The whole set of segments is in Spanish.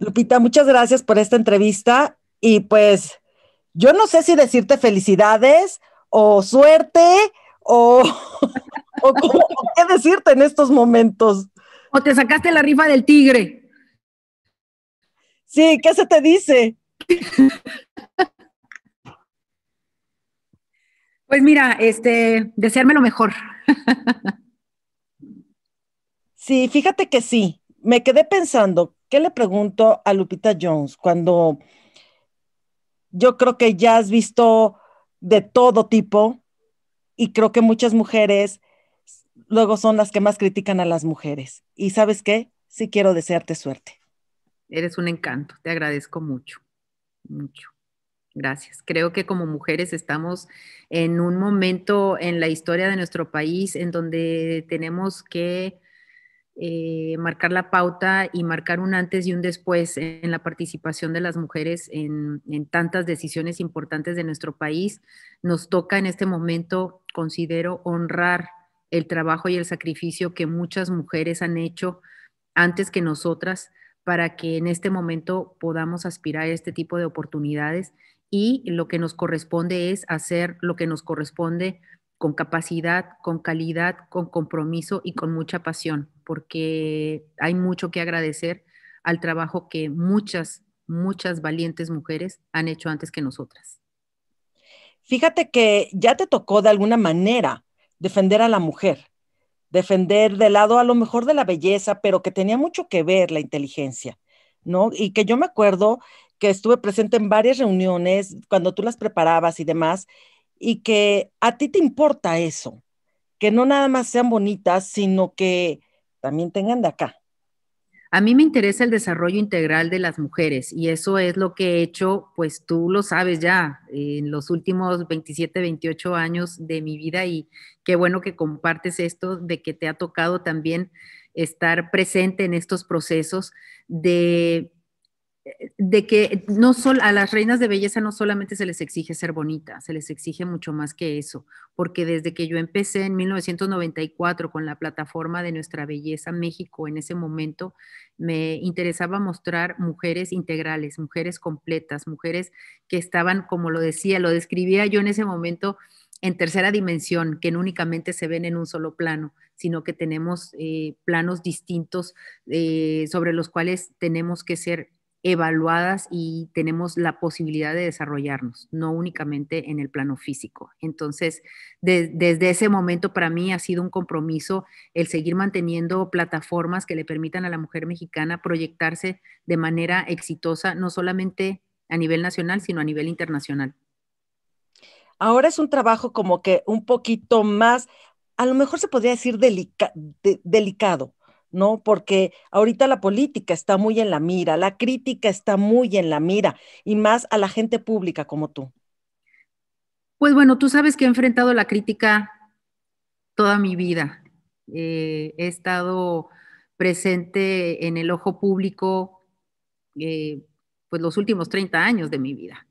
Lupita, muchas gracias por esta entrevista y pues yo no sé si decirte felicidades o suerte o, qué decirte en estos momentos. O te sacaste la rifa del tigre. Sí, ¿qué se te dice? Pues mira, este, desearme lo mejor. Sí, fíjate que sí. Me quedé pensando, ¿Qué le pregunto a Lupita Jones cuando yo creo que ya has visto de todo tipo y creo que muchas mujeres luego son las que más critican a las mujeres. Y sabes qué, sí quiero desearte suerte. Eres un encanto, te agradezco mucho, mucho. Gracias. Creo que como mujeres estamos en un momento en la historia de nuestro país en donde tenemos que eh, marcar la pauta y marcar un antes y un después en la participación de las mujeres en tantas decisiones importantes de nuestro país. Nos toca en este momento, considero, honrar el trabajo y el sacrificio que muchas mujeres han hecho antes que nosotras para que en este momento podamos aspirar a este tipo de oportunidades y lo que nos corresponde es hacer lo que nos corresponde con capacidad, con calidad, con compromiso y con mucha pasión porque hay mucho que agradecer al trabajo que muchas, muchas valientes mujeres han hecho antes que nosotras. Fíjate que ya te tocó de alguna manera defender a la mujer, defender del lado a lo mejor de la belleza, pero que tenía mucho que ver la inteligencia, ¿no? Y que yo me acuerdo que estuve presente en varias reuniones cuando tú las preparabas y demás, y que a ti te importa eso, que no nada más sean bonitas, sino que también tengan de acá. A mí me interesa el desarrollo integral de las mujeres y eso es lo que he hecho, pues tú lo sabes ya, en los últimos 27, 28 años de mi vida y qué bueno que compartes esto de que te ha tocado también estar presente en estos procesos de de que no solo a las reinas de belleza no solamente se les exige ser bonitas, se les exige mucho más que eso, porque desde que yo empecé en 1994 con la plataforma de Nuestra Belleza México, en ese momento me interesaba mostrar mujeres integrales, mujeres completas, mujeres que estaban, como lo decía, lo describía yo en ese momento en tercera dimensión, que no únicamente se ven en un solo plano, sino que tenemos eh, planos distintos eh, sobre los cuales tenemos que ser evaluadas y tenemos la posibilidad de desarrollarnos, no únicamente en el plano físico. Entonces, desde ese momento para mí ha sido un compromiso el seguir manteniendo plataformas que le permitan a la mujer mexicana proyectarse de manera exitosa, no solamente a nivel nacional, sino a nivel internacional. Ahora es un trabajo como que un poquito más, a lo mejor se podría decir delicado, ¿no? Porque ahorita la política está muy en la mira, la crítica está muy en la mira, y más a la gente pública como tú. Pues bueno, tú sabes que he enfrentado la crítica toda mi vida. Eh, he estado presente en el ojo público eh, pues los últimos 30 años de mi vida.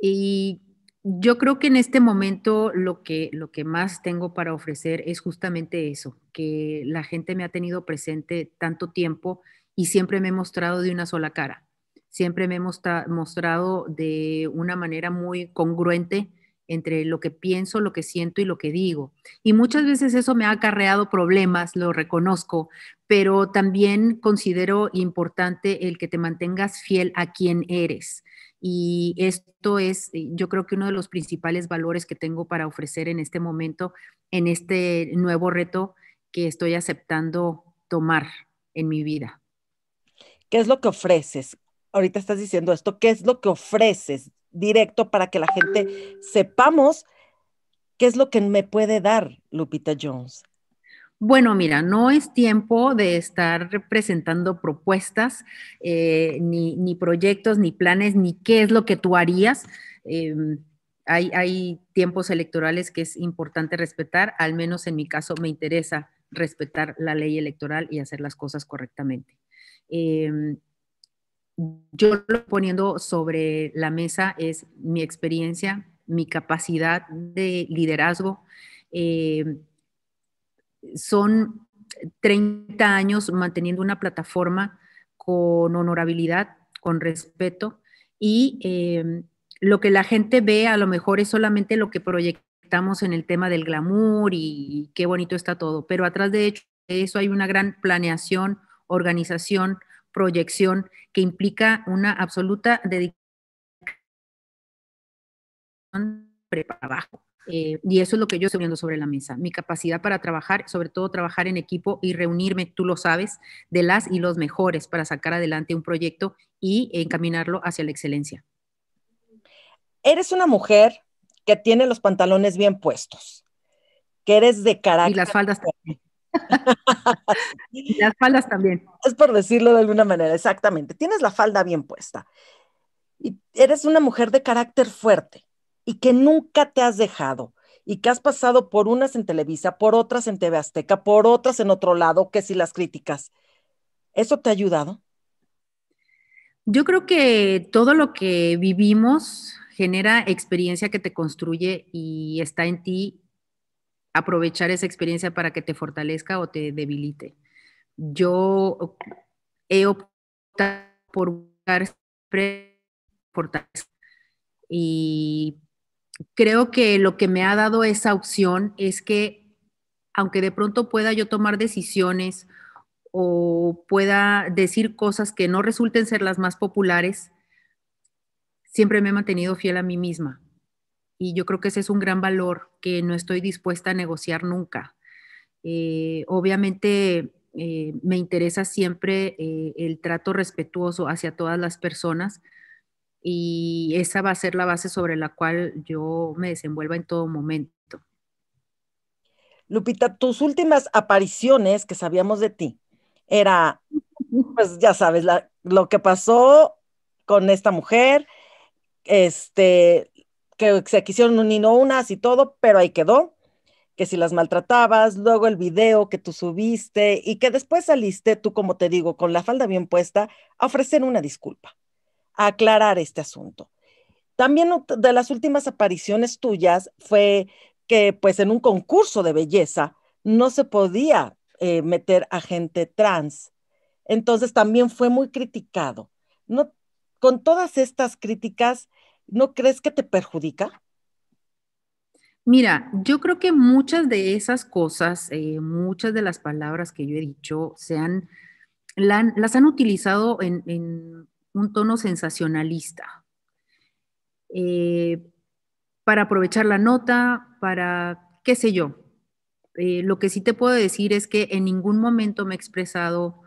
Y yo creo que en este momento lo que, lo que más tengo para ofrecer es justamente eso, que la gente me ha tenido presente tanto tiempo y siempre me he mostrado de una sola cara, siempre me he mostrado de una manera muy congruente entre lo que pienso, lo que siento y lo que digo. Y muchas veces eso me ha acarreado problemas, lo reconozco, pero también considero importante el que te mantengas fiel a quien eres. Y esto es, eh, yo creo que uno de los principales valores que tengo para ofrecer en este momento, en este nuevo reto que estoy aceptando tomar en mi vida. ¿Qué es lo que ofreces? Ahorita estás diciendo esto, ¿qué es lo que ofreces directo para que la gente sepamos qué es lo que me puede dar Lupita Jones? bueno, mira, no es tiempo de estar presentando propuestas, eh, ni, proyectos, ni planes, ni qué es lo que tú harías. Em, hay, tiempos electorales que es importante respetar, al menos en mi caso me interesa respetar la ley electoral y hacer las cosas correctamente. Em, yo lo poniendo sobre la mesa es mi experiencia, mi capacidad de liderazgo, em, son 30 años manteniendo una plataforma con honorabilidad, con respeto y eh, lo que la gente ve a lo mejor es solamente lo que proyectamos en el tema del glamour y qué bonito está todo, pero atrás de eso hay una gran planeación, organización, proyección que implica una absoluta dedicación para abajo. Eh, y eso es lo que yo estoy viendo sobre la mesa, mi capacidad para trabajar, sobre todo trabajar en equipo y reunirme, tú lo sabes, de las y los mejores para sacar adelante un proyecto y encaminarlo hacia la excelencia. Eres una mujer que tiene los pantalones bien puestos, que eres de carácter. Y las faldas y las faldas también. Es por decirlo de alguna manera, exactamente. Tienes la falda bien puesta. Y eres una mujer de carácter fuerte y que nunca te has dejado y que has pasado por unas en Televisa, por otras en TV Azteca, por otras en otro lado, que si las críticas, ¿eso te ha ayudado? Yo creo que todo lo que vivimos genera experiencia que te construye y está en ti aprovechar esa experiencia para que te fortalezca o te debilite. Yo he optado por buscar y creo que lo que me ha dado esa opción es que, aunque de pronto pueda yo tomar decisiones o pueda decir cosas que no resulten ser las más populares, siempre me he mantenido fiel a mí misma. Y yo creo que ese es un gran valor que no estoy dispuesta a negociar nunca. Eh, obviamente eh, me interesa siempre eh, el trato respetuoso hacia todas las personas, y esa va a ser la base sobre la cual yo me desenvuelva en todo momento. Lupita, tus últimas apariciones que sabíamos de ti era, pues ya sabes, lo que pasó con esta mujer, este, que se quisieron unir no unas y todo, pero ahí quedó, que si las maltratabas, luego el video que tú subiste y que después saliste tú, como te digo, con la falda bien puesta, a ofrecer una disculpa aclarar este asunto. También de las últimas apariciones tuyas fue que pues en un concurso de belleza no se podía eh, meter a gente trans. Entonces también fue muy criticado. ¿No, con todas estas críticas, ¿no crees que te perjudica? Mira, yo creo que muchas de esas cosas, eh, muchas de las palabras que yo he dicho, se han, las han utilizado en, un tono sensacionalista. Eh, para aprovechar la nota, para qué sé yo. Eh, lo que sí te puedo decir es que en ningún momento me he expresado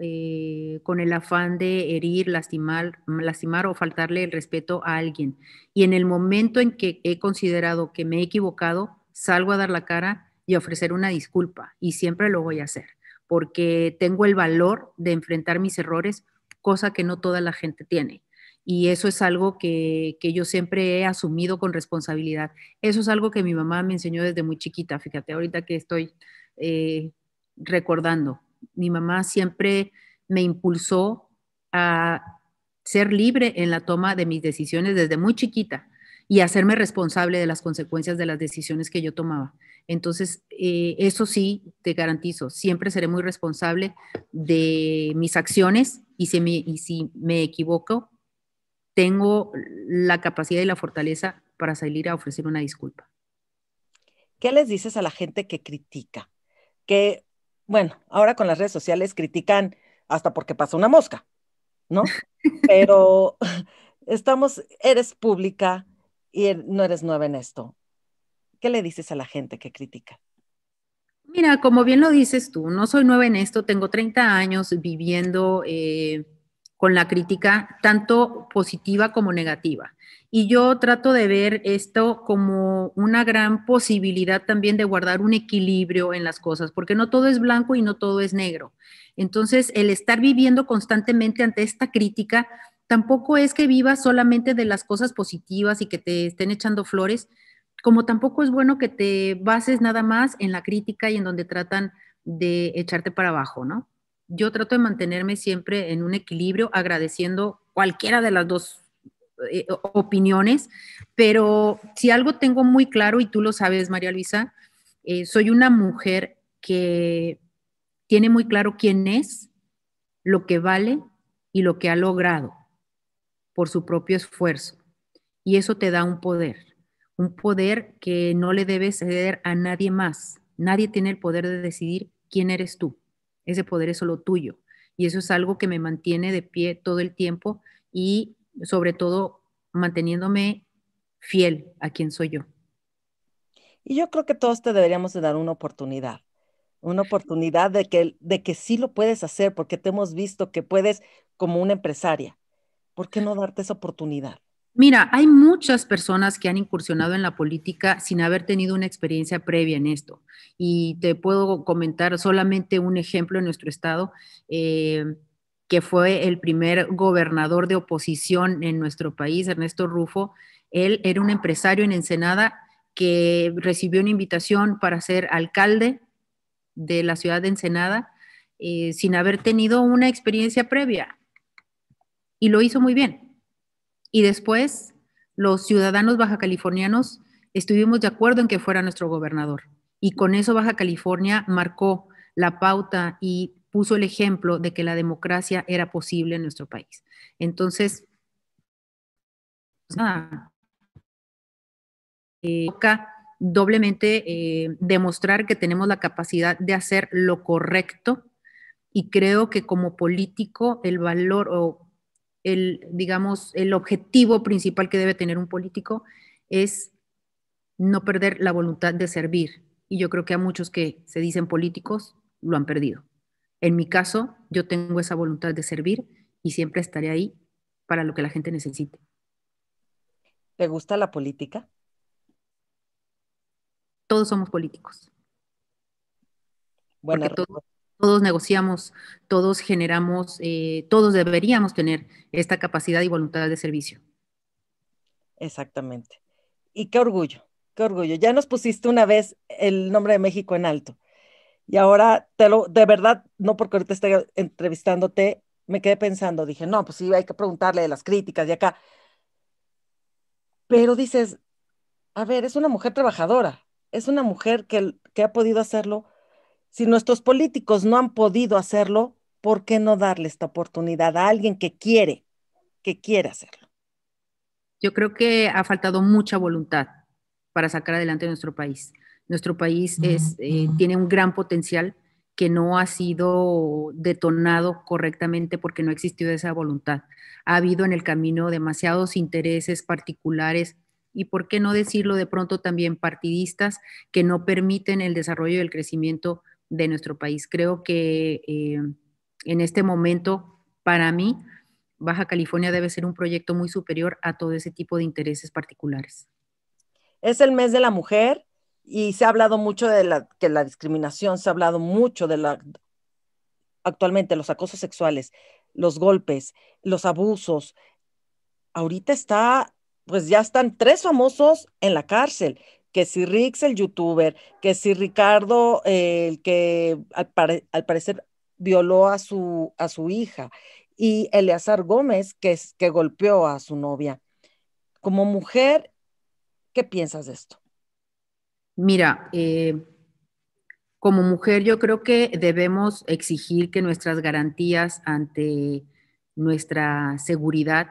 eh, con el afán de herir, lastimar, lastimar o faltarle el respeto a alguien. Y en el momento en que he considerado que me he equivocado, salgo a dar la cara y a ofrecer una disculpa. Y siempre lo voy a hacer, porque tengo el valor de enfrentar mis errores cosa que no toda la gente tiene. Y eso es algo que, yo siempre he asumido con responsabilidad. Eso es algo que mi mamá me enseñó desde muy chiquita, fíjate, ahorita que estoy eh, recordando. Mi mamá siempre me impulsó a ser libre en la toma de mis decisiones desde muy chiquita y hacerme responsable de las consecuencias de las decisiones que yo tomaba. Entonces, eh, eso sí, te garantizo, siempre seré muy responsable de mis acciones y si me, equivoco, tengo la capacidad y la fortaleza para salir a ofrecer una disculpa. ¿Qué les dices a la gente que critica? Que, bueno, ahora con las redes sociales critican hasta porque pasa una mosca, ¿no? Pero estamos, eres pública y er, no eres nueva en esto. ¿Qué le dices a la gente que critica? Mira, como bien lo dices tú, no soy nueva en esto, tengo 30 años viviendo eh, con la crítica, tanto positiva como negativa. Y yo trato de ver esto como una gran posibilidad también de guardar un equilibrio en las cosas, porque no todo es blanco y no todo es negro. Entonces, el estar viviendo constantemente ante esta crítica, tampoco es que vivas solamente de las cosas positivas y que te estén echando flores, como tampoco es bueno que te bases nada más en la crítica y en donde tratan de echarte para abajo, ¿no? Yo trato de mantenerme siempre en un equilibrio, agradeciendo cualquiera de las dos eh, opiniones, pero si algo tengo muy claro, y tú lo sabes, María Luisa, eh, soy una mujer que tiene muy claro quién es, lo que vale y lo que ha logrado por su propio esfuerzo. Y eso te da un poder un poder que no le debe ceder a nadie más. Nadie tiene el poder de decidir quién eres tú. Ese poder es solo tuyo. Y eso es algo que me mantiene de pie todo el tiempo y sobre todo manteniéndome fiel a quien soy yo. Y yo creo que todos te deberíamos de dar una oportunidad, una oportunidad de que, de que sí lo puedes hacer porque te hemos visto que puedes como una empresaria. ¿Por qué no darte esa oportunidad? Mira, hay muchas personas que han incursionado en la política sin haber tenido una experiencia previa en esto. Y te puedo comentar solamente un ejemplo en nuestro estado, eh, que fue el primer gobernador de oposición en nuestro país, Ernesto Rufo. Él era un empresario en Ensenada que recibió una invitación para ser alcalde de la ciudad de Ensenada eh, sin haber tenido una experiencia previa. Y lo hizo muy bien y después, los ciudadanos baja californianos estuvimos de acuerdo en que fuera nuestro gobernador. Y con eso Baja California marcó la pauta y puso el ejemplo de que la democracia era posible en nuestro país. Entonces, pues eh, toca doblemente eh, demostrar que tenemos la capacidad de hacer lo correcto y creo que como político el valor o el, digamos, el objetivo principal que debe tener un político es no perder la voluntad de servir. Y yo creo que a muchos que se dicen políticos lo han perdido. En mi caso, yo tengo esa voluntad de servir y siempre estaré ahí para lo que la gente necesite. ¿Te gusta la política? Todos somos políticos. Bueno, todos negociamos, todos generamos, eh, todos deberíamos tener esta capacidad y voluntad de servicio. Exactamente. Y qué orgullo, qué orgullo. Ya nos pusiste una vez el nombre de México en alto. Y ahora, te lo, de verdad, no porque ahorita esté entrevistándote, me quedé pensando, dije, no, pues sí, hay que preguntarle de las críticas de acá. Pero dices, a ver, es una mujer trabajadora, es una mujer que, que ha podido hacerlo si nuestros políticos no han podido hacerlo, ¿por qué no darle esta oportunidad a alguien que quiere, que quiere hacerlo? Yo creo que ha faltado mucha voluntad para sacar adelante nuestro país. Nuestro país eh, tiene un gran potencial que no ha sido detonado correctamente porque no existió esa voluntad. Ha habido en el camino demasiados intereses particulares y, por qué no decirlo de pronto, también partidistas que no permiten el desarrollo y el crecimiento de nuestro país. Creo que eh, en este momento, para mí, Baja California debe ser un proyecto muy superior a todo ese tipo de intereses particulares. Es el mes de la mujer y se ha hablado mucho de la, que la discriminación, se ha hablado mucho de la actualmente los acosos sexuales, los golpes, los abusos. Ahorita está, pues ya están tres famosos en la cárcel que si Rix el youtuber, que si Ricardo, eh, el que al, parecer violó a su, a su hija, y Eleazar Gómez, que, es, que golpeó a su novia. Como mujer, ¿qué piensas de esto? Mira, eh, como mujer yo creo que debemos exigir que nuestras garantías ante nuestra seguridad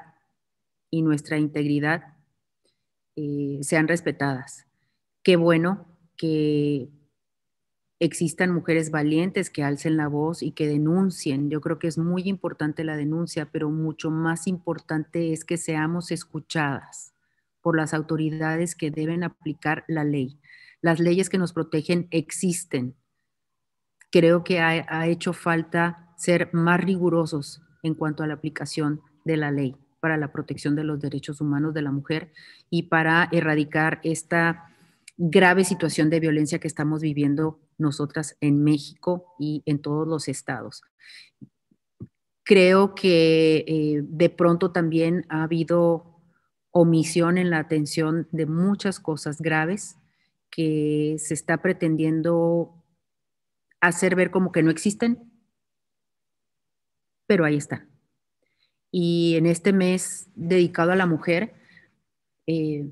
y nuestra integridad eh, sean respetadas. Qué bueno que existan mujeres valientes que alcen la voz y que denuncien. Yo creo que es muy importante la denuncia, pero mucho más importante es que seamos escuchadas por las autoridades que deben aplicar la ley. Las leyes que nos protegen existen. Creo que ha, ha hecho falta ser más rigurosos en cuanto a la aplicación de la ley para la protección de los derechos humanos de la mujer y para erradicar esta grave situación de violencia que estamos viviendo nosotras en México y en todos los estados. Creo que eh, de pronto también ha habido omisión en la atención de muchas cosas graves que se está pretendiendo hacer ver como que no existen, pero ahí está Y en este mes dedicado a la mujer, eh,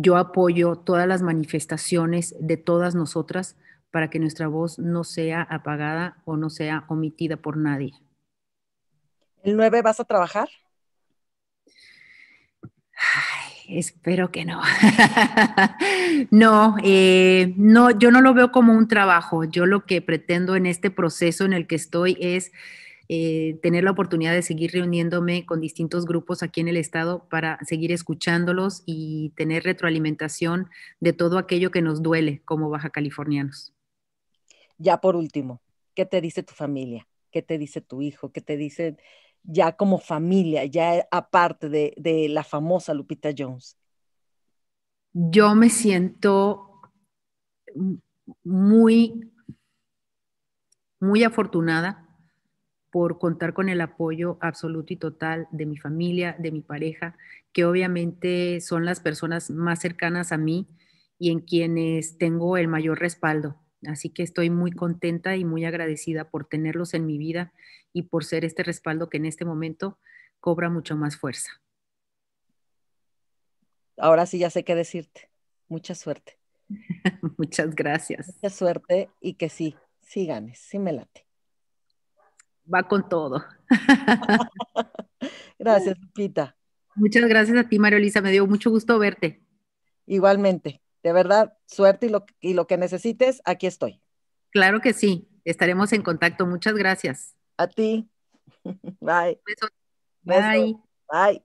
yo apoyo todas las manifestaciones de todas nosotras para que nuestra voz no sea apagada o no sea omitida por nadie. ¿El 9 vas a trabajar? espero que no. no, eh, no, yo no lo veo como un trabajo. Yo lo que pretendo en este proceso en el que estoy es eh, tener la oportunidad de seguir reuniéndome con distintos grupos aquí en el Estado para seguir escuchándolos y tener retroalimentación de todo aquello que nos duele como baja californianos. Ya por último, ¿qué te dice tu familia? ¿Qué te dice tu hijo? ¿Qué te dice ya como familia, ya aparte de, de la famosa Lupita Jones? Yo me siento muy, muy afortunada por contar con el apoyo absoluto y total de mi familia, de mi pareja, que obviamente son las personas más cercanas a mí y en quienes tengo el mayor respaldo. Así que estoy muy contenta y muy agradecida por tenerlos en mi vida y por ser este respaldo que en este momento cobra mucho más fuerza. Ahora sí ya sé qué decirte. Mucha suerte. Muchas gracias. Mucha suerte y que sí, sí ganes, sí me late va con todo. gracias, Lupita. Muchas gracias a ti, Mario Lisa. Me dio mucho gusto verte. Igualmente. De verdad, suerte y lo, que necesites, aquí estoy. Claro que sí. Estaremos en contacto. Muchas gracias. A ti. Bye. Bye. Bye.